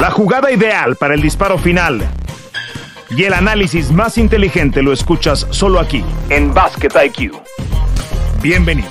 La jugada ideal para el disparo final y el análisis más inteligente lo escuchas solo aquí, en Basket IQ. Bienvenidos.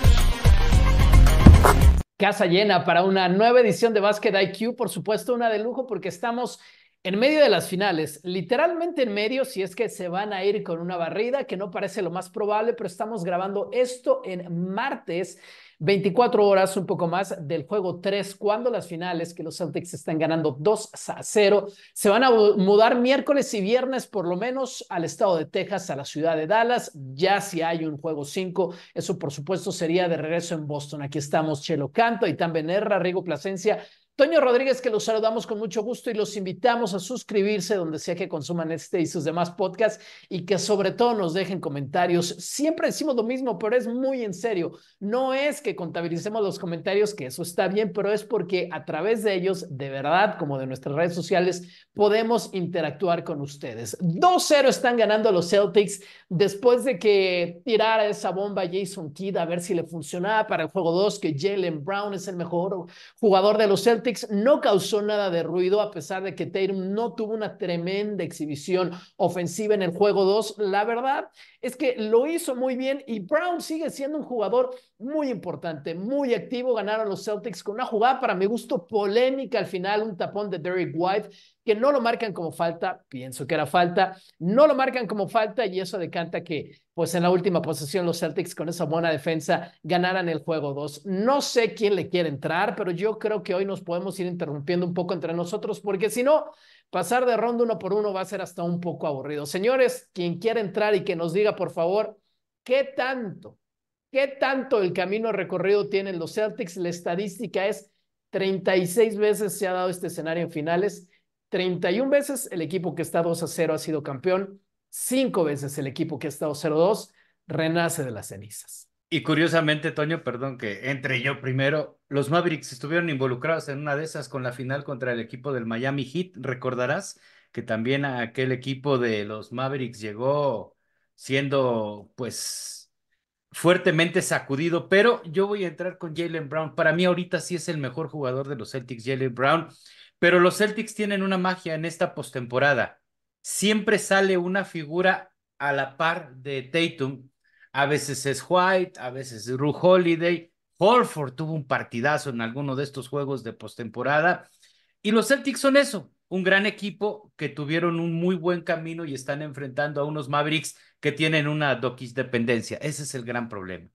Casa llena para una nueva edición de Basket IQ, por supuesto una de lujo porque estamos en medio de las finales, literalmente en medio, si es que se van a ir con una barrida, que no parece lo más probable, pero estamos grabando esto en martes 24 horas, un poco más del juego 3, cuando las finales que los Celtics están ganando 2 a 0, se van a mudar miércoles y viernes por lo menos al estado de Texas, a la ciudad de Dallas. Ya si hay un juego 5, eso por supuesto sería de regreso en Boston. Aquí estamos Chelo Canto, Itán Benerra, Rigo Plasencia, Toño Rodríguez, que los saludamos con mucho gusto y los invitamos a suscribirse donde sea que consuman este y sus demás podcasts y que sobre todo nos dejen comentarios. Siempre decimos lo mismo, pero es muy en serio. No es que contabilicemos los comentarios, que eso está bien, pero es porque a través de ellos, de verdad, como de nuestras redes sociales, podemos interactuar con ustedes. 2-0 están ganando los Celtics después de que tirara esa bomba Jason Kidd a ver si le funcionaba para el juego 2, que Jalen Brown es el mejor jugador de los Celtics no causó nada de ruido, a pesar de que Tatum no tuvo una tremenda exhibición ofensiva en el juego 2. La verdad es que lo hizo muy bien y Brown sigue siendo un jugador muy importante, muy activo. Ganaron los Celtics con una jugada, para mi gusto, polémica al final, un tapón de Derek White que no lo marcan como falta, pienso que era falta, no lo marcan como falta y eso decanta que pues en la última posesión los Celtics con esa buena defensa ganaran el juego 2. No sé quién le quiere entrar, pero yo creo que hoy nos podemos ir interrumpiendo un poco entre nosotros porque si no, pasar de ronda uno por uno va a ser hasta un poco aburrido. Señores, quien quiera entrar y que nos diga por favor, ¿qué tanto? ¿Qué tanto el camino recorrido tienen los Celtics? La estadística es 36 veces se ha dado este escenario en finales 31 veces el equipo que está 2 a 0 ha sido campeón, 5 veces el equipo que ha estado 0 2 renace de las cenizas. Y curiosamente, Toño, perdón que entre yo primero, los Mavericks estuvieron involucrados en una de esas con la final contra el equipo del Miami Heat, recordarás que también aquel equipo de los Mavericks llegó siendo pues fuertemente sacudido, pero yo voy a entrar con Jalen Brown. Para mí ahorita sí es el mejor jugador de los Celtics, Jalen Brown. Pero los Celtics tienen una magia en esta postemporada. Siempre sale una figura a la par de Tatum. A veces es White, a veces es Ru Holiday. Holford tuvo un partidazo en alguno de estos juegos de postemporada. Y los Celtics son eso, un gran equipo que tuvieron un muy buen camino y están enfrentando a unos Mavericks que tienen una doquis dependencia. Ese es el gran problema.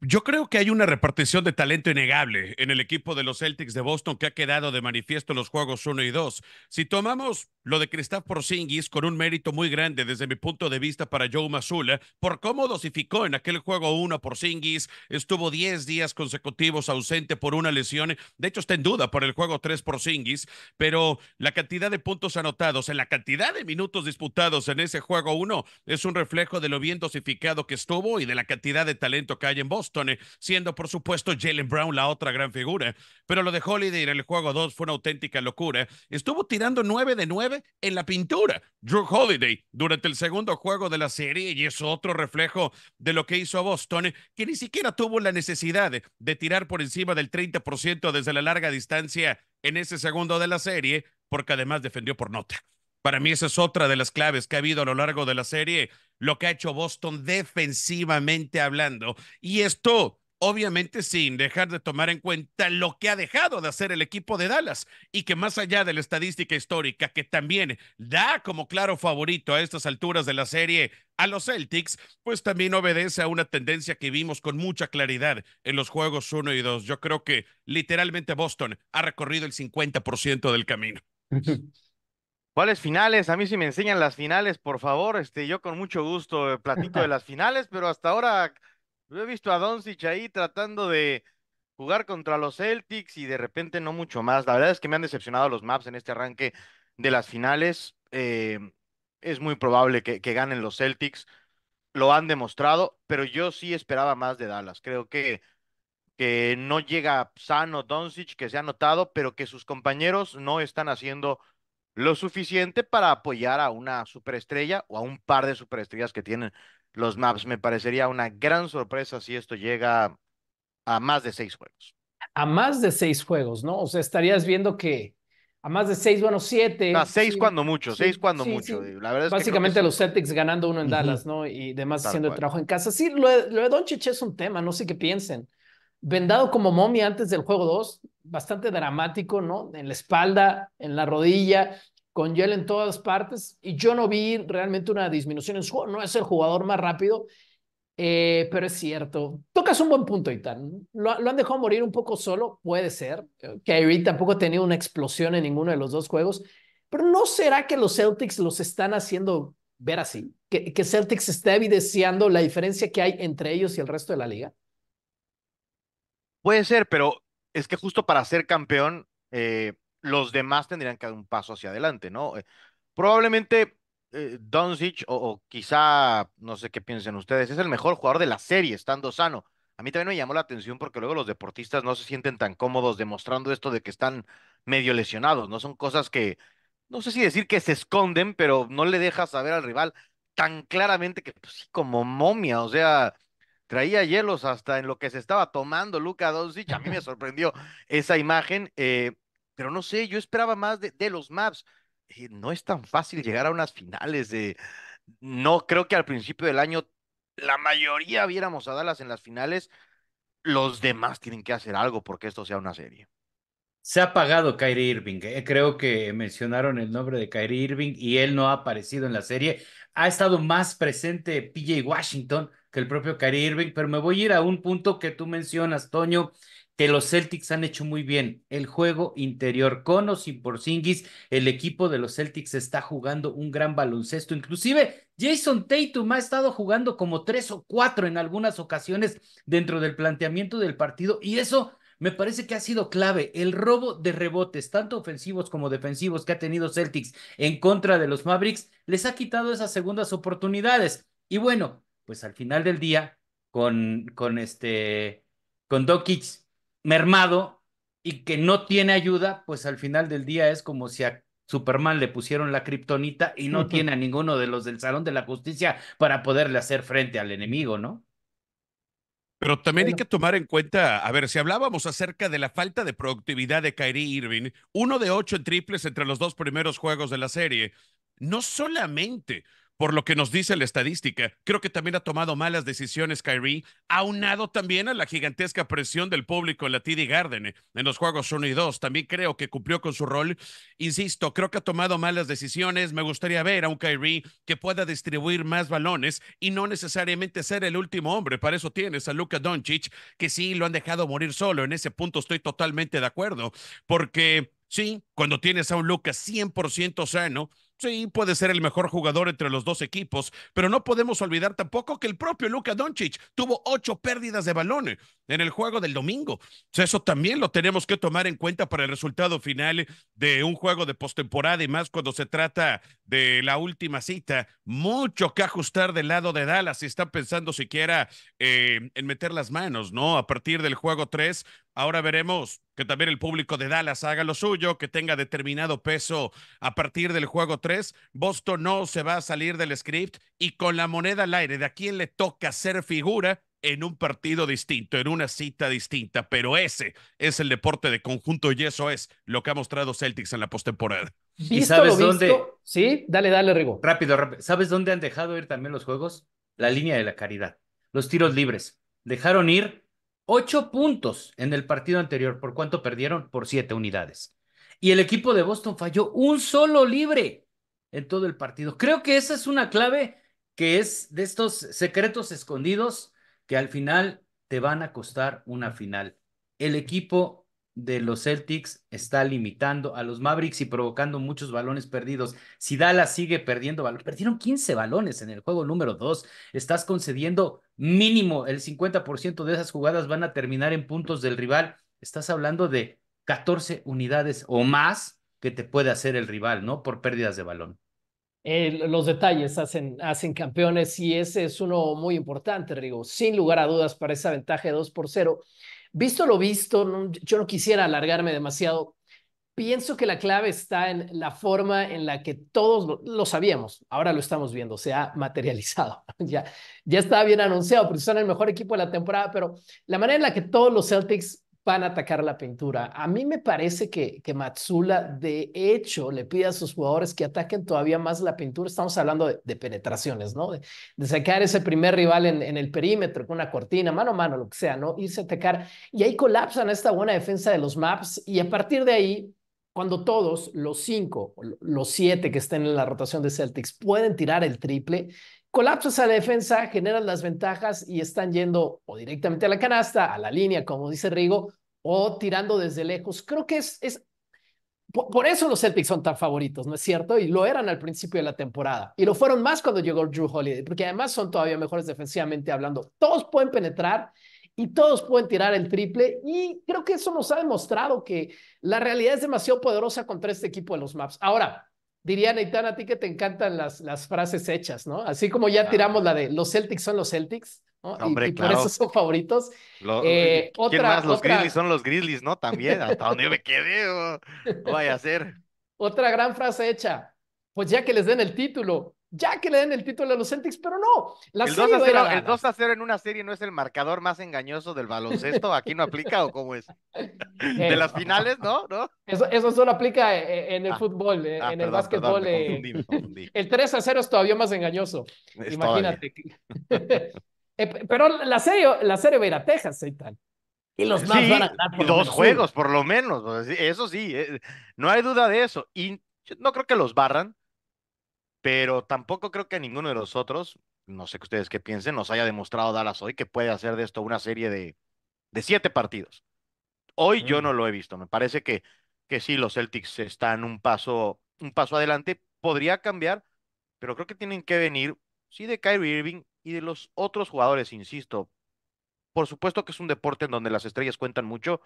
Yo creo que hay una repartición de talento innegable en el equipo de los Celtics de Boston que ha quedado de manifiesto en los Juegos 1 y 2. Si tomamos lo de Kristaps Porzingis con un mérito muy grande desde mi punto de vista para Joe Mazzulla por cómo dosificó en aquel juego 1 Porzingis, estuvo 10 días consecutivos ausente por una lesión, de hecho está en duda por el juego 3 Porzingis, pero la cantidad de puntos anotados, en la cantidad de minutos disputados en ese juego uno es un reflejo de lo bien dosificado que estuvo y de la cantidad de talento que hay en Boston, siendo por supuesto Jalen Brown la otra gran figura, pero lo de Holiday en el juego 2 fue una auténtica locura, estuvo tirando 9 de 9 en la pintura. Drew Holiday durante el segundo juego de la serie y es otro reflejo de lo que hizo Boston, que ni siquiera tuvo la necesidad de tirar por encima del 30% desde la larga distancia en ese segundo de la serie, porque además defendió por nota. Para mí esa es otra de las claves que ha habido a lo largo de la serie, lo que ha hecho Boston defensivamente hablando. Y esto obviamente sin dejar de tomar en cuenta lo que ha dejado de hacer el equipo de Dallas y que más allá de la estadística histórica que también da como claro favorito a estas alturas de la serie a los Celtics, pues también obedece a una tendencia que vimos con mucha claridad en los juegos 1 y 2. Yo creo que literalmente Boston ha recorrido el 50% del camino. ¿Cuáles finales? A mí si me enseñan las finales, por favor, este, yo con mucho gusto eh, platico de las finales, pero hasta ahora yo he visto a Doncic ahí tratando de jugar contra los Celtics y de repente no mucho más. La verdad es que me han decepcionado los maps en este arranque de las finales. Eh, es muy probable que, ganen los Celtics. Lo han demostrado, pero yo sí esperaba más de Dallas. Creo que que no llega sano Doncic, que se ha notado, pero que sus compañeros no están haciendo lo suficiente para apoyar a una superestrella o a un par de superestrellas que tienen los maps. Me parecería una gran sorpresa si esto llega a más de seis juegos. A más de seis juegos, ¿no? O sea, estarías viendo que a más de seis, bueno, siete. A seis cuando mucho, seis cuando mucho. La verdad Básicamente los Celtics ganando uno en Dallas, ¿no? Y demás haciendo el trabajo en casa. Sí, lo, de Don Chiché es un tema, no sé qué piensen. Vendado como momia antes del juego 2, bastante dramático, ¿no? En la espalda, en la rodilla, con Yell en todas partes y yo no vi realmente una disminución en su juego. No es el jugador más rápido, eh, pero es cierto. Tocas un buen punto, Itán. Lo, lo han dejado morir un poco solo, puede ser. Eh, Kyrie tampoco ha tenido una explosión en ninguno de los dos juegos, pero ¿no será que los Celtics los están haciendo ver así? ¿Que, Celtics está evidenciando la diferencia que hay entre ellos y el resto de la liga? Puede ser, pero es que justo para ser campeón, eh, los demás tendrían que dar un paso hacia adelante, ¿no? Eh, probablemente eh, o, quizá, no sé qué piensen ustedes, es el mejor jugador de la serie, estando sano. A mí también me llamó la atención porque luego los deportistas no se sienten tan cómodos demostrando esto de que están medio lesionados, ¿no? Son cosas que, no sé si decir que se esconden, pero no le dejas saber al rival tan claramente que, pues sí, como momia, o sea, traía hielos hasta en lo que se estaba tomando Luca Doncic. A mí me sorprendió esa imagen. Eh, pero no sé, yo esperaba más de, los maps. no es tan fácil llegar a unas finales de... No creo que al principio del año la mayoría viéramos a Dallas en las finales. Los demás tienen que hacer algo porque esto sea una serie. Se ha pagado Kyrie Irving. Eh, creo que mencionaron el nombre de Kyrie Irving y él no ha aparecido en la serie. Ha estado más presente PJ Washington que el propio Kyrie Irving, pero me voy a ir a un punto que tú mencionas, Toño, que los Celtics han hecho muy bien. El juego interior con o sin Porzingis, el equipo de los Celtics está jugando un gran baloncesto. Inclusive Jason Tatum ha estado jugando como tres o cuatro en algunas ocasiones dentro del planteamiento del partido y eso me parece que ha sido clave el robo de rebotes, tanto ofensivos como defensivos que ha tenido Celtics en contra de los Mavericks, les ha quitado esas segundas oportunidades. Y bueno, pues al final del día, con, con este, con mermado y que no tiene ayuda, pues al final del día es como si a Superman le pusieron la kriptonita y no tiene a ninguno de los del Salón de la Justicia para poderle hacer frente al enemigo, ¿no? Pero también hay que tomar en cuenta, a ver, si hablábamos acerca de la falta de productividad de Kyrie Irving, uno de ocho en triples entre los dos primeros juegos de la serie, no solamente por lo que nos dice la estadística. Creo que también ha tomado malas decisiones Kyrie, aunado también a la gigantesca presión del público en la TD Garden eh, en los Juegos 1 y 2. También creo que cumplió con su rol. Insisto, creo que ha tomado malas decisiones. Me gustaría ver a un Kyrie que pueda distribuir más balones y no necesariamente ser el último hombre. Para eso tienes a Luka Doncic, que sí lo han dejado morir solo. En ese punto estoy totalmente de acuerdo, porque... Sí, cuando tienes a un Luka 100% sano, Sí, puede ser el mejor jugador entre los dos equipos, pero no podemos olvidar tampoco que el propio Luka Doncic tuvo ocho pérdidas de balón en el juego del domingo. Eso también lo tenemos que tomar en cuenta para el resultado final de un juego de postemporada y más cuando se trata de la última cita. Mucho que ajustar del lado de Dallas si está pensando siquiera eh, en meter las manos, ¿no? A partir del juego 3 Ahora veremos que también el público de Dallas haga lo suyo, que tenga determinado peso a partir del juego 3. Boston no se va a salir del script y con la moneda al aire, de a quién le toca ser figura en un partido distinto, en una cita distinta. Pero ese es el deporte de conjunto y eso es lo que ha mostrado Celtics en la postemporada. ¿Y sabes dónde? Sí, dale, dale, Rigo. Rápido, rápido. ¿Sabes dónde han dejado ir también los juegos? La línea de la caridad, los tiros libres. Dejaron ir Ocho puntos en el partido anterior. ¿Por cuánto perdieron? Por siete unidades. Y el equipo de Boston falló un solo libre en todo el partido. Creo que esa es una clave que es de estos secretos escondidos que al final te van a costar una final. El equipo de los Celtics está limitando a los Mavericks y provocando muchos balones perdidos. Si Dallas sigue perdiendo balones, perdieron 15 balones en el juego número 2. Estás concediendo mínimo el 50% de esas jugadas van a terminar en puntos del rival. Estás hablando de 14 unidades o más que te puede hacer el rival, ¿no? Por pérdidas de balón. Eh, los detalles hacen, hacen campeones y ese es uno muy importante, Rigo. Sin lugar a dudas para esa ventaja de 2 por 0. Visto lo visto, yo no quisiera alargarme demasiado. Pienso que la clave está en la forma en la que todos lo, sabíamos. Ahora lo estamos viendo, se ha materializado. ya, ya estaba bien anunciado porque son el mejor equipo de la temporada, pero la manera en la que todos los Celtics van a atacar la pintura. A mí me parece que, que Matsula, de hecho, le pide a sus jugadores que ataquen todavía más la pintura. Estamos hablando de, penetraciones, ¿no? De, sacar ese primer rival en, el perímetro, con una cortina, mano a mano, lo que sea, ¿no? Irse a atacar. Y ahí colapsan esta buena defensa de los maps y a partir de ahí cuando todos, los cinco, los siete que estén en la rotación de Celtics, pueden tirar el triple, colapsa esa defensa, generan las ventajas y están yendo o directamente a la canasta, a la línea, como dice Rigo, o tirando desde lejos. Creo que es, es por, eso los Celtics son tan favoritos, ¿no es cierto? Y lo eran al principio de la temporada. Y lo fueron más cuando llegó Drew Holiday, porque además son todavía mejores defensivamente hablando. Todos pueden penetrar y todos pueden tirar el triple. Y creo que eso nos ha demostrado que la realidad es demasiado poderosa contra este equipo de los Maps. Ahora, diría Neitán, a ti que te encantan las, las frases hechas, ¿no? Así como ya tiramos la de los Celtics son los Celtics, ¿no? Hombre, y, por eso son favoritos. Eh, eh, más? Los Grizzlies son los Grizzlies, ¿no? También, hasta donde me quedé, vaya a ser. Otra gran frase hecha, pues ya que les den el título, ya que le den el título a los Celtics, pero no. el, 2 a 0, en una serie no es el marcador más engañoso del baloncesto. ¿Aquí no aplica o cómo es? de eh, las finales, ¿no? Eso, solo aplica e, e, en el ah. fútbol, eh, ah, en el básquetbol. Eh, el 3 a 0 es todavía más engañoso. Imagínate. pero la serie, la serie va a ir a Texas, tal. Y los más dos juegos, por lo menos. Eso sí, no hay duda de eso. Y no creo que los barran pero tampoco creo que a ninguno de los otros, no sé que ustedes qué piensen, nos haya demostrado Dallas hoy que puede hacer de esto una serie de, siete partidos. Hoy yo mm. no lo he visto. Me parece que, que sí, los Celtics están un paso, un paso adelante. Podría cambiar, pero creo que tienen que venir, sí, de Kyrie Irving y de los otros jugadores, insisto. Por supuesto que es un deporte en donde las estrellas cuentan mucho,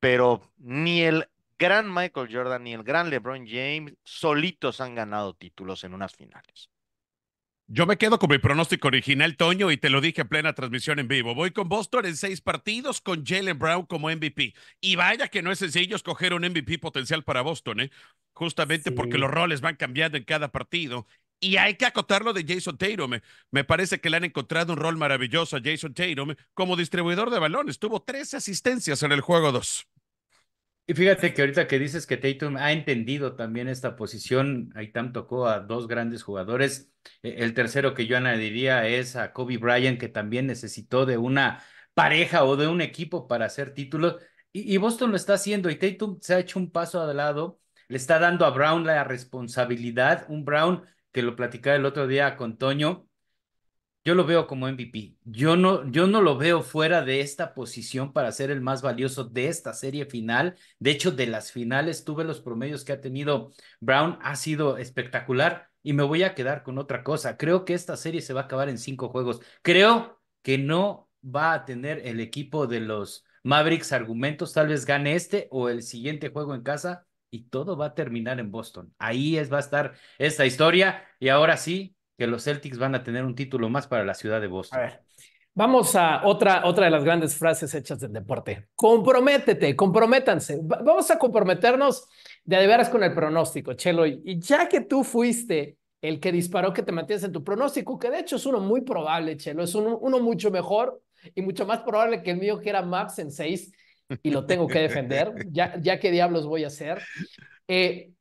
pero ni el gran Michael Jordan y el gran LeBron James solitos han ganado títulos en unas finales. Yo me quedo con mi pronóstico original, Toño, y te lo dije en plena transmisión en vivo. Voy con Boston en seis partidos con Jalen Brown como MVP. Y vaya que no es sencillo escoger un MVP potencial para Boston, ¿eh? Justamente porque los roles van cambiando en cada partido. Y hay que acotarlo de Jason Tatum. ¿eh? Me parece que le han encontrado un rol maravilloso a Jason Tatum como distribuidor de balones. Tuvo tres asistencias en el juego 2. Y fíjate que ahorita que dices que Tatum ha entendido también esta posición, Aitam tocó a dos grandes jugadores. E, el tercero que yo añadiría es a Kobe Bryant, que también necesitó de una pareja o de un equipo para hacer títulos. Y, Boston lo está haciendo y Tatum se ha hecho un paso al lado, le está dando a Brown la responsabilidad, un Brown que lo platicaba el otro día con Toño, yo lo veo como MVP. Yo no, yo no lo veo fuera de esta posición para ser el más valioso de esta serie final. De hecho, de las finales, tuve los promedios que ha tenido Brown. Ha sido espectacular y me voy a quedar con otra cosa. Creo que esta serie se va a acabar en cinco juegos. Creo que no va a tener el equipo de los Mavericks argumentos. Tal vez gane este o el siguiente juego en casa y todo va a terminar en Boston. Ahí es, va a estar esta historia. Y ahora sí, que los Celtics van a tener un título más para la ciudad de Boston. ver, vamos a otra, otra de las grandes frases hechas del deporte. Comprométete, comprométanse. Vamos a comprometernos de, de veras con el pronóstico, Chelo. Y ya que tú fuiste el que disparó que te mantienes en tu pronóstico, que de hecho es uno muy probable, Chelo, es uno, mucho mejor y mucho más probable que el mío, que era Max en 6, y lo tengo que defender, ya, ya qué diablos voy a hacer. Eh,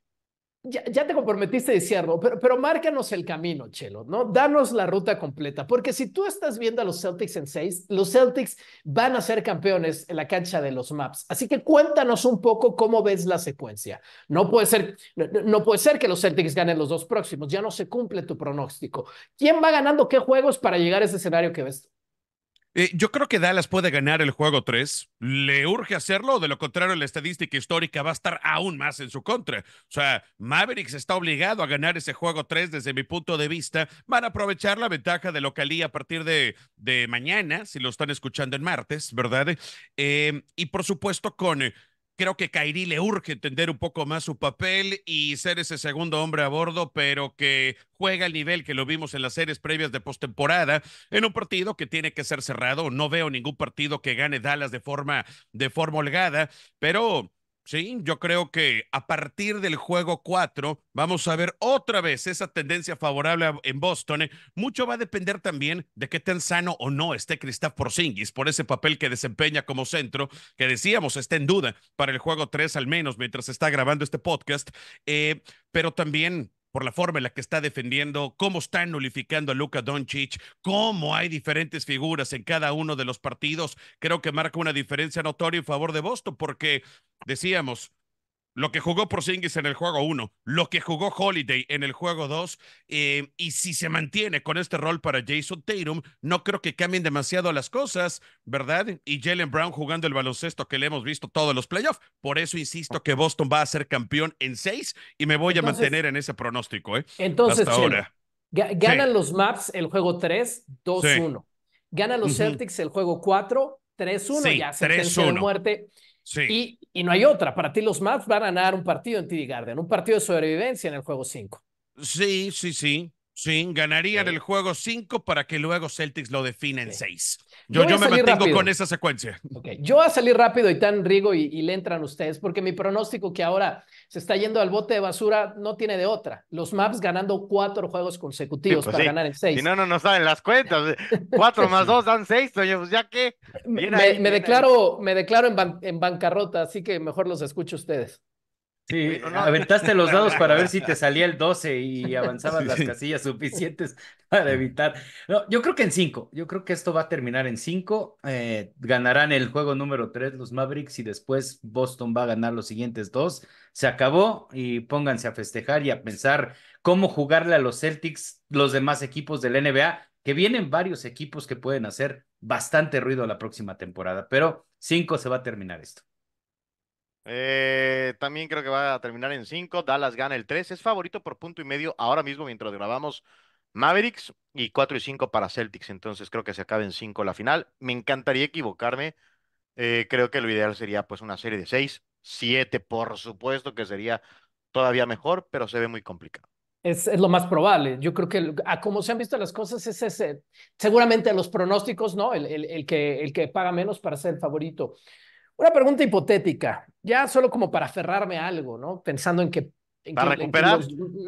ya, te comprometiste a decirlo, pero, márcanos el camino, Chelo, ¿no? Danos la ruta completa, porque si tú estás viendo a los Celtics en seis, los Celtics van a ser campeones en la cancha de los Maps. Así que cuéntanos un poco cómo ves la secuencia. No puede ser, no, no puede ser que los Celtics ganen los dos próximos, ya no se cumple tu pronóstico. ¿Quién va ganando qué juegos para llegar a ese escenario que ves tú? Eh, yo creo que Dallas puede ganar el juego 3. Le urge hacerlo, de lo contrario, la estadística histórica va a estar aún más en su contra. O sea, Mavericks está obligado a ganar ese juego 3 desde mi punto de vista. Van a aprovechar la ventaja de localía a partir de, mañana, si lo están escuchando en martes, ¿verdad? Eh, y por supuesto, con creo que Kairi le urge entender un poco más su papel y ser ese segundo hombre a bordo, pero que juega al nivel que lo vimos en las series previas de postemporada, en un partido que tiene que ser cerrado. No veo ningún partido que gane Dallas de forma, de forma holgada, pero Sí, yo creo que a partir del juego 4 vamos a ver otra vez esa tendencia favorable en Boston. Eh. Mucho va a depender también de qué tan sano o no esté Kristaps Porzingis por ese papel que desempeña como centro, que decíamos está en duda para el juego 3 al menos mientras está grabando este podcast. Eh, pero también por la forma en la que está defendiendo, cómo están nulificando a Luka Doncic, cómo hay diferentes figuras en cada uno de los partidos, creo que marca una diferencia notoria en favor de Boston, porque decíamos, lo que jugó Porzingis en el juego 1, lo que jugó Holiday en el juego 2, eh, y si se mantiene con este rol para Jason Tatum, no creo que cambien demasiado las cosas, ¿verdad? Y Jalen Brown jugando el baloncesto que le hemos visto todos los playoffs. Por eso insisto que Boston va a ser campeón en 6 y me voy a mantener en ese pronóstico, ¿eh? Entonces, Hasta ahora. ganan los Maps el juego 3, 2-1. Ganan los Celtics el juego 4, 3-1. y ya se 3 muerte. Y, no hay otra. Para ti los Mavs van a ganar un partido en TD Garden, un partido de sobrevivencia en el juego 5. Sí, sí, sí. Sí, ganarían el juego 5 para que luego Celtics lo defina en 6. Yo, me mantengo con esa secuencia. Yo voy a salir rápido y tan rigo y, le entran ustedes, porque mi pronóstico que ahora se está yendo al bote de basura no tiene de otra. Los Maps ganando 4 juegos consecutivos pues para ganar en 6. Y no, no no saben las cuentas. 4 más dos dan 6, pues, ya que. Me, me declaro, me declaro en, en bancarrota, así que mejor los escucho ustedes. Sí, aventaste los dados para ver si te salía el 12 y avanzaban las casillas suficientes para evitar. No, yo creo que en 5, yo creo que esto va a terminar en 5. Eh, ganarán el juego número 3 los Mavericks y después Boston va a ganar los siguientes dos. Se acabó y pónganse a festejar y a pensar cómo jugarle a los Celtics, los demás equipos del NBA, que vienen varios equipos que pueden hacer bastante ruido la próxima temporada, pero 5 se va a terminar esto. Eh, también creo que va a terminar en 5. Dallas gana el 3. Es favorito por punto y medio ahora mismo mientras grabamos Mavericks y 4 y 5 para Celtics. Entonces creo que se acaba en 5 la final. Me encantaría equivocarme. Eh, creo que lo ideal sería pues una serie de 6, 7 por supuesto que sería todavía mejor, pero se ve muy complicado. Es, lo más probable. Yo creo que como se han visto las cosas es ese, seguramente los pronósticos, ¿no? El, el, que, el que paga menos para ser favorito. Una pregunta hipotética, ya solo como para aferrarme a algo, ¿no? Pensando en que... para recuperar.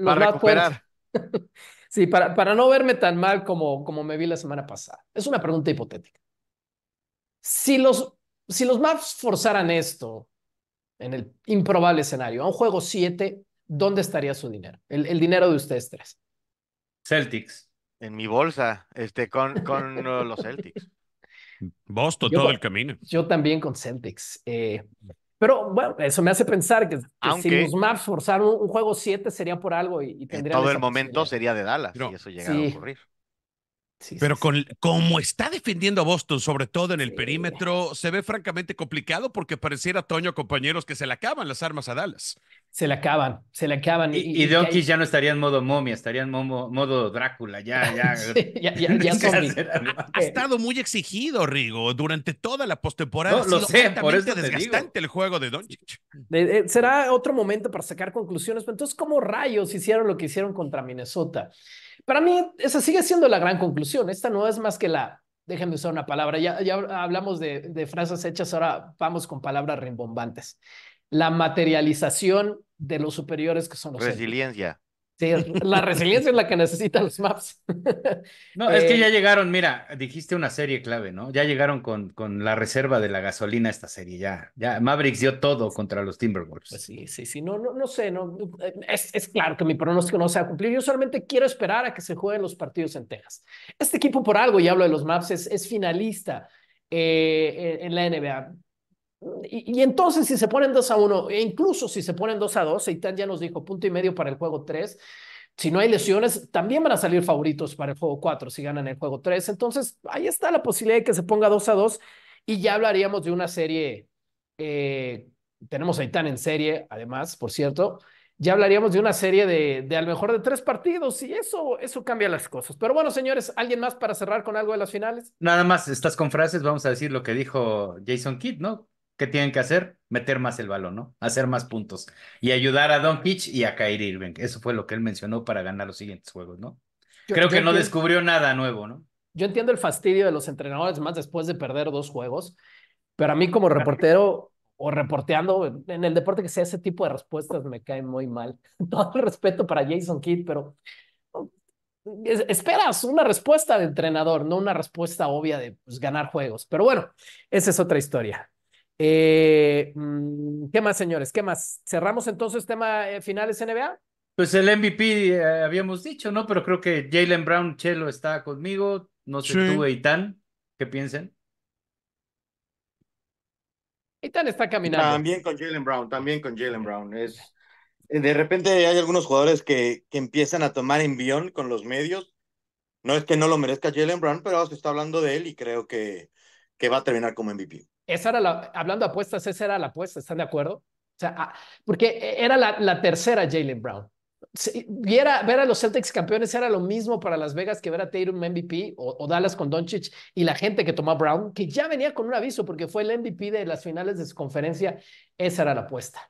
para recuperar. sí, para, para no verme tan mal como, como me vi la semana pasada. Es una pregunta hipotética. Si los, si los Mavs forzaran esto en el improbable escenario, a un juego 7, ¿dónde estaría su dinero? El, dinero de ustedes tres. Celtics. En mi bolsa, este, con, con uh, los Celtics. Bosto todo el camino. Yo también con Celtics. Eh, pero bueno, eso me hace pensar que, si los Maps forzaron un, juego 7 sería por algo y, tendría. todo el momento sería de Dallas no. si eso llegara a ocurrir. Pero con, como está defendiendo a Boston, sobre todo en el perímetro, se ve francamente complicado porque pareciera, Toño, compañeros, que se le acaban las armas a Dallas. Se le acaban, se le acaban. Y, y, ya no estaría en modo momia, estaría en modo, Drácula, ya, ya. ya, ya, ha, estado muy exigido, Rigo, durante toda la postemporada. No, lo sé, por desgastante el juego de Donkey. será otro momento para sacar conclusiones. pero Entonces, ¿cómo rayos hicieron lo que hicieron contra Minnesota? Para mí, esa sigue siendo la gran conclusión. Esta no es más que la, déjenme usar una palabra, ya, ya hablamos de, frases hechas, ahora vamos con palabras rimbombantes. La materialización de los superiores que son los... Resiliencia. Sí, la resiliencia es la que necesitan los maps. no, es que eh, ya llegaron, mira, dijiste una serie clave, ¿no? Ya llegaron con, con la reserva de la gasolina esta serie, ya. Ya Mavericks dio todo contra los Timberwolves. Pues sí, sí, sí, no, no, sé, no, eh, es, claro que mi pronóstico no se va a cumplir. Yo solamente quiero esperar a que se jueguen los partidos en Texas. Este equipo por algo, y hablo de los maps, es, finalista eh, en la NBA. Y, entonces si se ponen 2 a 1, e incluso si se ponen 2 a 2, Eitan ya nos dijo punto y medio para el juego 3, si no hay lesiones, también van a salir favoritos para el juego 4 si ganan el juego 3. Entonces, ahí está la posibilidad de que se ponga 2 a 2 y ya hablaríamos de una serie. Eh, tenemos a en serie, además, por cierto. Ya hablaríamos de una serie de, de a lo mejor de tres partidos y eso, eso cambia las cosas. Pero bueno, señores, ¿alguien más para cerrar con algo de las finales? Nada más, estás con frases, vamos a decir lo que dijo Jason Kidd, ¿no? ¿Qué tienen que hacer? Meter más el balón, ¿no? Hacer más puntos y ayudar a Don Pitch y a Kyrie Irving. Eso fue lo que él mencionó para ganar los siguientes juegos, ¿no? Creo que no descubrió nada nuevo, ¿no? Yo entiendo el fastidio de los entrenadores más después de perder dos juegos, pero a mí como reportero o reporteando en el deporte que sea ese tipo de respuestas me caen muy mal. Todo el respeto para Jason Kidd, pero oh, esperas una respuesta de entrenador, no una respuesta obvia de pues, ganar juegos. Pero bueno, esa es otra historia. Eh, mm, ¿Qué más, señores? ¿Qué más? ¿Cerramos entonces tema eh, finales NBA? Pues el MVP eh, habíamos dicho, ¿no? Pero creo que Jalen Brown Chelo está conmigo. No sé tú, Eitan, ¿qué piensan? Eitan está caminando. También con Jalen Brown, también con Jalen Brown. Es, de repente hay algunos jugadores que, que empiezan a tomar envión con los medios. No es que no lo merezca Jalen Brown, pero se está hablando de él y creo que, que va a terminar como MVP. Esa era la, hablando de apuestas, esa era la apuesta, ¿están de acuerdo? O sea, ah, porque era la, tercera Jalen Brown. Si, viera, ver a los Celtics campeones era lo mismo para Las Vegas que ver a Tatum MVP o, Dallas con Doncic y la gente que tomó Brown, que ya venía con un aviso porque fue el MVP de las finales de su conferencia. Esa era la apuesta.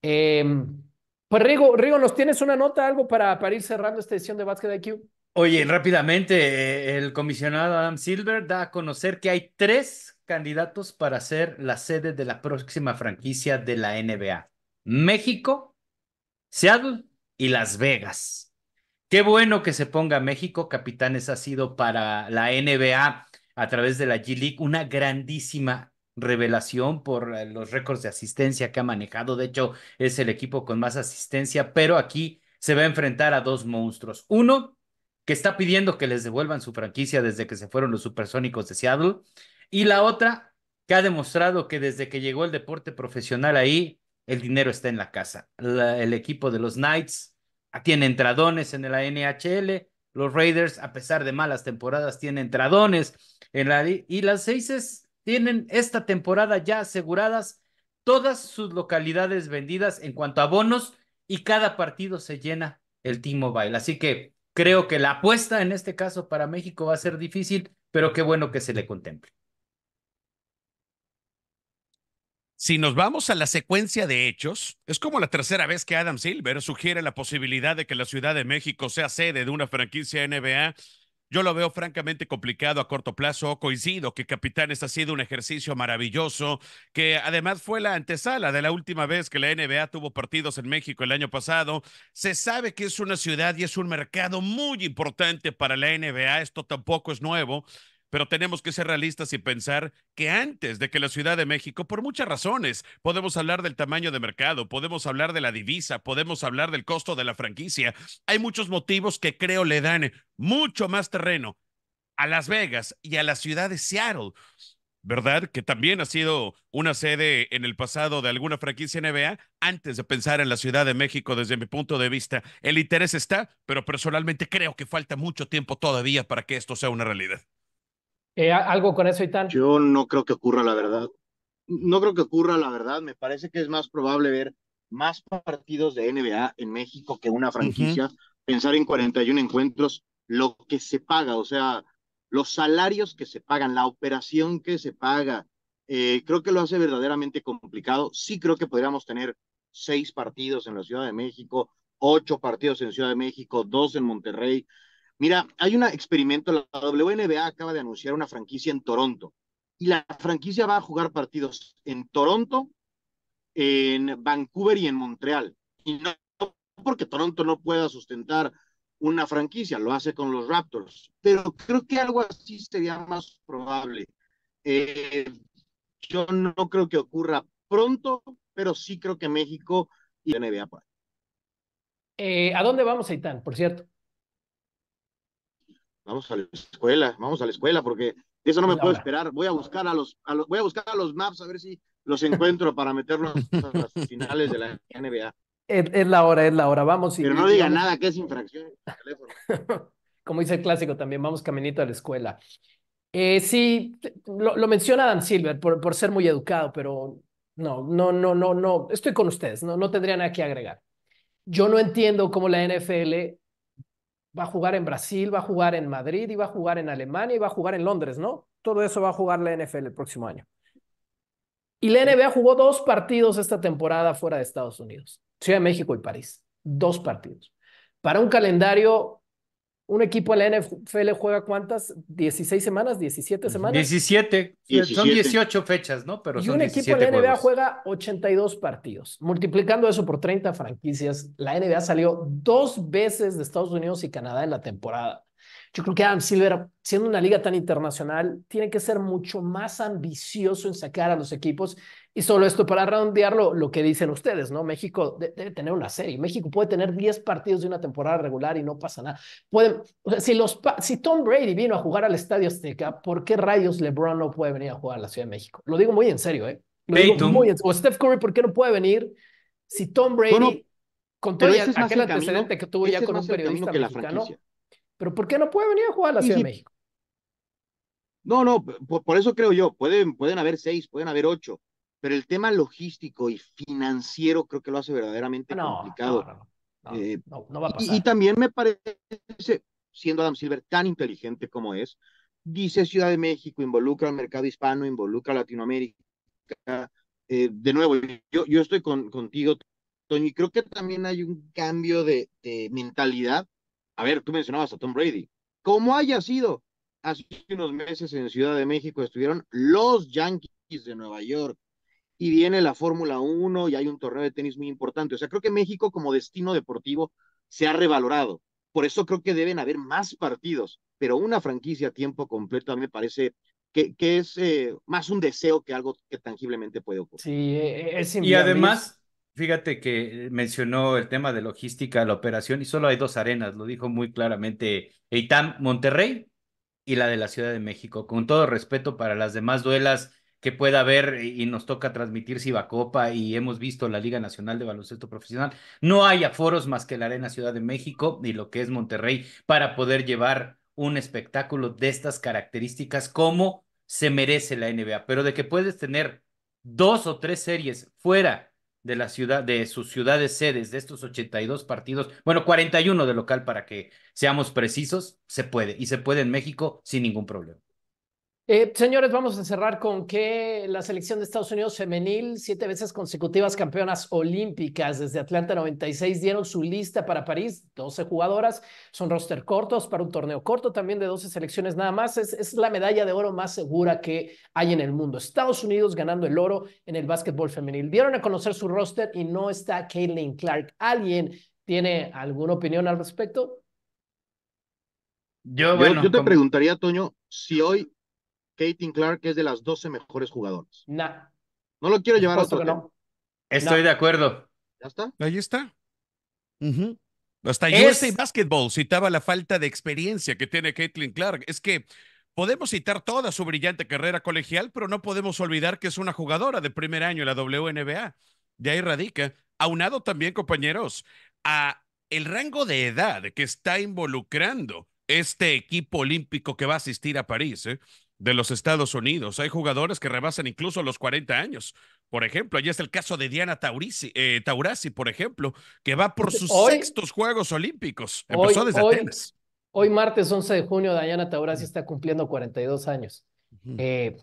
Em, pues Rigo, Rigo, ¿nos tienes una nota, algo para, para ir cerrando esta edición de Basket IQ? Oye, rápidamente, eh, el comisionado Adam Silver da a conocer que hay tres candidatos para ser la sede de la próxima franquicia de la NBA. México, Seattle y Las Vegas. Qué bueno que se ponga México, capitanes, ha sido para la NBA a través de la G League una grandísima revelación por eh, los récords de asistencia que ha manejado. De hecho, es el equipo con más asistencia, pero aquí se va a enfrentar a dos monstruos. Uno, que está pidiendo que les devuelvan su franquicia desde que se fueron los supersónicos de Seattle, y la otra, que ha demostrado que desde que llegó el deporte profesional ahí, el dinero está en la casa. el equipo de los Knights ah, tiene entradones en la NHL, los Raiders, a pesar de malas temporadas, tienen entradones en la, y las Aces tienen esta temporada ya aseguradas todas sus localidades vendidas en cuanto a bonos y cada partido se llena el T-Mobile. Así que creo que la apuesta en este caso para México va a ser difícil, pero qué bueno que se le contemple. Si nos vamos a la secuencia de hechos, es como la tercera vez que Adam Silver sugiere la posibilidad de que la Ciudad de México sea sede de una franquicia NBA. Yo lo veo francamente complicado a corto plazo. Coincido que Capitanes ha sido un ejercicio maravilloso, que además fue la antesala de la última vez que la NBA tuvo partidos en México el año pasado. Se sabe que es una ciudad y es un mercado muy importante para la NBA. Esto tampoco es nuevo pero tenemos que ser realistas y pensar que antes de que la Ciudad de México, por muchas razones, podemos hablar del tamaño de mercado, podemos hablar de la divisa, podemos hablar del costo de la franquicia, hay muchos motivos que creo le dan mucho más terreno a Las Vegas y a la ciudad de Seattle. ¿verdad? Que también ha sido una sede en el pasado de alguna franquicia NBA, antes de pensar en la Ciudad de México desde mi punto de vista. El interés está, pero personalmente creo que falta mucho tiempo todavía para que esto sea una realidad. Eh, ¿Algo con eso, y tal Yo no creo que ocurra la verdad. No creo que ocurra la verdad. Me parece que es más probable ver más partidos de NBA en México que una franquicia. Pensar en 41 encuentros, lo que se paga, o sea, los salarios que se pagan, la operación que se paga, eh, creo que lo hace verdaderamente complicado. Sí creo que podríamos tener seis partidos en la Ciudad de México, ocho partidos en Ciudad de México, dos en Monterrey, Mira, hay un experimento, la WNBA acaba de anunciar una franquicia en Toronto y la franquicia va a jugar partidos en Toronto, en Vancouver y en Montreal. Y no porque Toronto no pueda sustentar una franquicia, lo hace con los Raptors, pero creo que algo así sería más probable. Eh, yo no creo que ocurra pronto, pero sí creo que México y la NBA. Eh, ¿A dónde vamos, Aitán, por cierto? vamos a la escuela, vamos a la escuela, porque eso no me puedo esperar. Voy a buscar a los, a los, voy a buscar los maps a ver si los encuentro para meterlos a las finales de la NBA. Es, la hora, es la hora, vamos. Pero no diga nada que es infracción. Como dice el clásico también, vamos caminito a la escuela. Eh, sí, lo, menciona Dan Silver por, por ser muy educado, pero no, no, no, no, no, estoy con ustedes, no, no tendría nada que agregar. Yo no entiendo cómo la NFL va a jugar en Brasil, va a jugar en Madrid, y va a jugar en Alemania, y va a jugar en Londres, ¿no? Todo eso va a jugar la NFL el próximo año. Y la NBA jugó dos partidos esta temporada fuera de Estados Unidos, Ciudad de México y París. Dos partidos. Para un calendario un equipo en la NFL juega cuántas? 16 semanas, 17 semanas. 17, son 18 fechas, ¿no? Pero y un equipo en la NBA juega 82 partidos. Multiplicando eso por 30 franquicias, la NBA salió dos veces de Estados Unidos y Canadá en la temporada. Yo creo que Adam Silver, siendo una liga tan internacional, tiene que ser mucho más ambicioso en sacar a los equipos. Y solo esto para redondearlo, lo que dicen ustedes, ¿no? México debe tener una serie. México puede tener 10 partidos de una temporada regular y no pasa nada. Pueden, o sea, si, los si Tom Brady vino a jugar al Estadio Azteca, ¿por qué rayos LeBron no puede venir a jugar a la Ciudad de México? Lo digo muy en serio, ¿eh? Lo digo muy O Steph Curry, ¿por qué no puede venir? Si Tom Brady, con todo aquel el antecedente que tuvo ya con un periodista mexicano, pero ¿por qué no puede venir a jugar a la Ciudad de México? No, no, por, eso creo yo, pueden, pueden haber seis, pueden haber ocho, pero el tema logístico y financiero creo que lo hace verdaderamente complicado. Eh, no, no, va a pasar. Y, también me parece, siendo Adam Silver tan inteligente como es, dice Ciudad de México, involucra al mercado hispano, involucra a Latinoamérica. Eh, de nuevo, yo, yo estoy contigo, Tony creo que también hay un cambio de, de mentalidad a ver, tú mencionabas a Tom Brady. Como haya sido, hace unos meses en Ciudad de México estuvieron los Yankees de Nueva York y viene la Fórmula 1 y hay un torneo de tenis muy importante. O sea, creo que México como destino deportivo se ha revalorado. Por eso creo que deben haber más partidos, pero una franquicia a tiempo completo a me parece que, es eh, más un deseo que algo que tangiblemente puede ocurrir. Sí, e, e, es Y además, Fíjate que eh, mencionó el tema de logística, la operación, y solo hay dos arenas, lo dijo muy claramente Eitan Monterrey y la de la Ciudad de México. Con todo respeto para las demás duelas que pueda haber y nos toca transmitir Copa y hemos visto la Liga Nacional de Baloncesto Profesional, no hay aforos más que la Arena Ciudad de México y lo que es Monterrey para poder llevar un espectáculo de estas características como se merece la NBA. Pero de que puedes tener dos o tres series fuera de la ciudad, de sus ciudades sedes, de estos 82 partidos, bueno, 41 de local para que seamos precisos, se puede y se puede en México sin ningún problema. Eh, señores, vamos a cerrar con que la selección de Estados Unidos femenil, siete veces consecutivas campeonas olímpicas desde Atlanta 96, dieron su lista para París, 12 jugadoras, son roster cortos para un torneo corto también de 12 selecciones nada más, es, la medalla de oro más segura que hay en el mundo. Estados Unidos ganando el oro en el básquetbol femenil. Dieron a conocer su roster y no está Kaitlyn Clark. ¿Alguien tiene alguna opinión al respecto? Yo, te preguntaría, Toño, si hoy Caitlin Clark es de las 12 mejores jugadoras. No lo quiero llevar a otro. Estoy de acuerdo. ¿Ya está? Ahí está. Hasta es... USA Basketball citaba la falta de experiencia que tiene Caitlin Clark. Es que podemos citar toda su brillante carrera colegial, pero no podemos olvidar que es una jugadora de primer año en la WNBA. De ahí radica. Aunado también, compañeros, a el rango de edad que está involucrando este equipo olímpico que va a asistir a París. ¿eh? de los Estados Unidos. Hay jugadores que rebasan incluso los 40 años. Por ejemplo, allí está el caso de Diana eh, Taurasi, por ejemplo, que va por sus sextos Juegos Olímpicos. Empezó hoy, desde Atenas. Hoy, martes 11 de junio, Diana Taurasi está cumpliendo 42 años. Eh,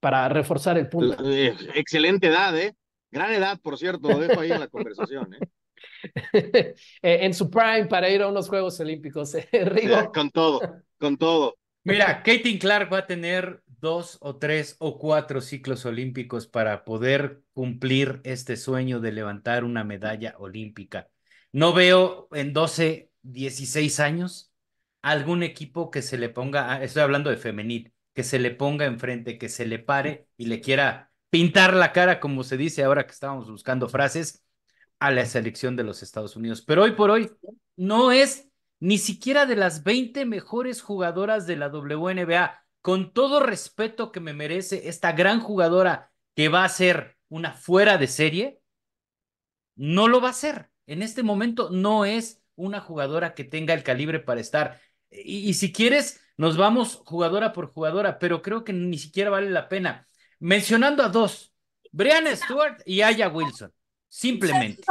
para reforzar el punto. Eh, excelente edad, ¿eh? Gran edad, por cierto, lo dejo ahí en la conversación, en su prime para ir a unos Juegos Olímpicos, Rigo. Con todo, con todo. Mira, Katie Clark va a tener dos o tres o cuatro ciclos olímpicos para poder cumplir este sueño de levantar una medalla olímpica. No veo en 12, 16 años algún equipo que se le ponga, ah, estoy hablando de femenil, que se le ponga enfrente, que se le pare y le quiera pintar la cara, como se dice ahora que estábamos buscando frases, a la selección de los Estados Unidos. Pero hoy por hoy no es ni siquiera de las 20 mejores jugadoras de la WNBA. Con todo respeto que me merece esta gran jugadora que va a ser una fuera de serie, no lo va a ser. En este momento no es una jugadora que tenga el calibre para estar. Y, si quieres, nos vamos jugadora por jugadora, pero creo que ni siquiera vale la pena. Mencionando a dos, Brian Stewart y Aya Wilson, simplemente.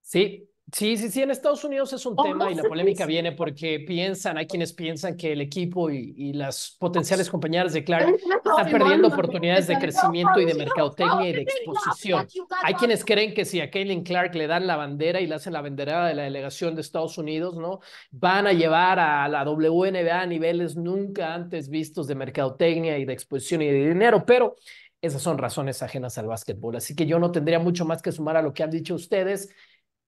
Sí, Sí, sí, sí, en Estados Unidos es un oh, tema y la polémica viene porque piensan, hay quienes piensan que el equipo y, las potenciales compañeras de Clark están perdiendo oportunidades de crecimiento y de mercadotecnia y de exposición. Hay quienes creen que si a Kaylin Clark le dan la bandera y le hacen la bandera de la delegación de Estados Unidos, ¿no? Van a llevar a la WNBA a niveles nunca antes vistos de mercadotecnia y de exposición y de dinero, pero esas son razones ajenas al básquetbol. Así que yo no tendría mucho más que sumar a lo que han dicho ustedes.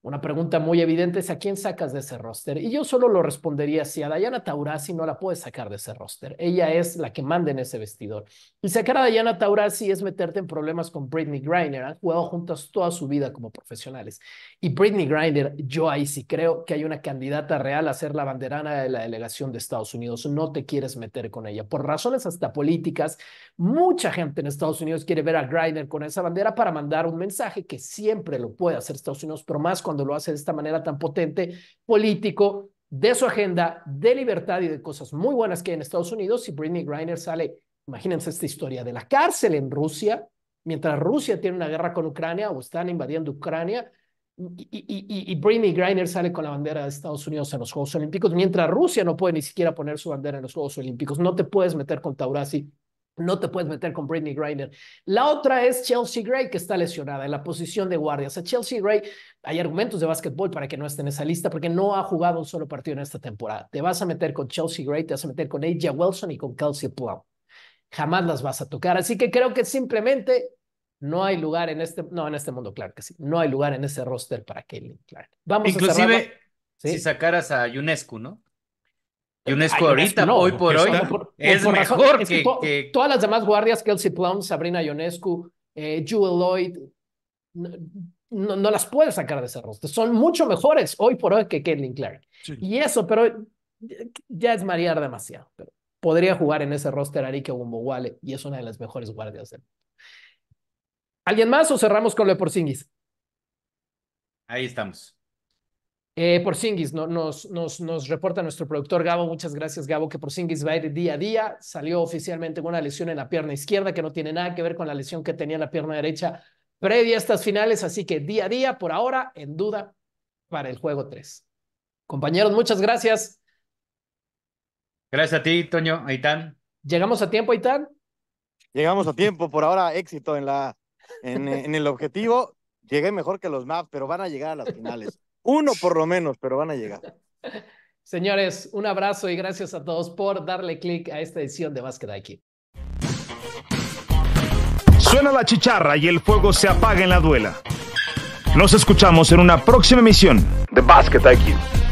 Una pregunta muy evidente es a quién sacas de ese roster. Y yo solo lo respondería si a Dayana Taurasi no la puedes sacar de ese roster. Ella es la que manda en ese vestidor. Y sacar a Dayana Taurasi es meterte en problemas con Britney Griner. Han jugado juntas toda su vida como profesionales. Y Britney Griner, yo ahí sí creo que hay una candidata real a ser la banderana de la delegación de Estados Unidos. No te quieres meter con ella. Por razones hasta políticas, mucha gente en Estados Unidos quiere ver a Griner con esa bandera para mandar un mensaje que siempre lo puede hacer Estados Unidos, pero más cuando lo hace de esta manera tan potente, político, de su agenda, de libertad y de cosas muy buenas que hay en Estados Unidos. Y Britney Griner sale, imagínense esta historia, de la cárcel en Rusia, mientras Rusia tiene una guerra con Ucrania o están invadiendo Ucrania. Y, y, Britney Griner sale con la bandera de Estados Unidos en los Juegos Olímpicos, mientras Rusia no puede ni siquiera poner su bandera en los Juegos Olímpicos. No te puedes meter con Taurasi no te puedes meter con Britney Griner. La otra es Chelsea Gray, que está lesionada en la posición de guardia. O sea, Chelsea Gray, hay argumentos de básquetbol para que no esté en esa lista porque no ha jugado un solo partido en esta temporada. Te vas a meter con Chelsea Gray, te vas a meter con Aja Wilson y con Kelsey Plum. Jamás las vas a tocar. Así que creo que simplemente no hay lugar en este, no, en este mundo, claro que sí. No hay lugar en ese roster para Kelly. Clark. Vamos Inclusive, a ver. si sacaras a UNESCO, ¿no? UNESCO ahorita, no, hoy por hoy, es mejor que, Todas las demás guardias, Kelsey Plum, Sabrina Ionescu, eh, Jewel Lloyd, no, las puedes sacar de ese roster. Son mucho mejores hoy por hoy que Caitlin Clark. Y eso, pero eh, ya es marear demasiado. Pero podría jugar en ese roster Arike Wale y es una de las mejores guardias del ¿Alguien más o cerramos con Le Leporzingis? Ahí estamos. Eh, por Porzingis no, nos, nos, reporta nuestro productor Gabo, muchas gracias Gabo, que por Porzingis va a ir día a día, salió oficialmente con una lesión en la pierna izquierda que no tiene nada que ver con la lesión que tenía en la pierna derecha previa a estas finales, así que día a día, por ahora, en duda para el juego 3. Compañeros, muchas gracias. Gracias a ti, Toño, Aitán. ¿Llegamos a tiempo, Aitán? Llegamos a tiempo, por ahora éxito en, la, en, el objetivo. Llegué mejor que los Maps, pero van a llegar a las finales. Uno por lo menos, pero van a llegar. Señores, un abrazo y gracias a todos por darle clic a esta edición de Basket IQ. Suena la chicharra y el fuego se apaga en la duela. Nos escuchamos en una próxima emisión de Basket IQ.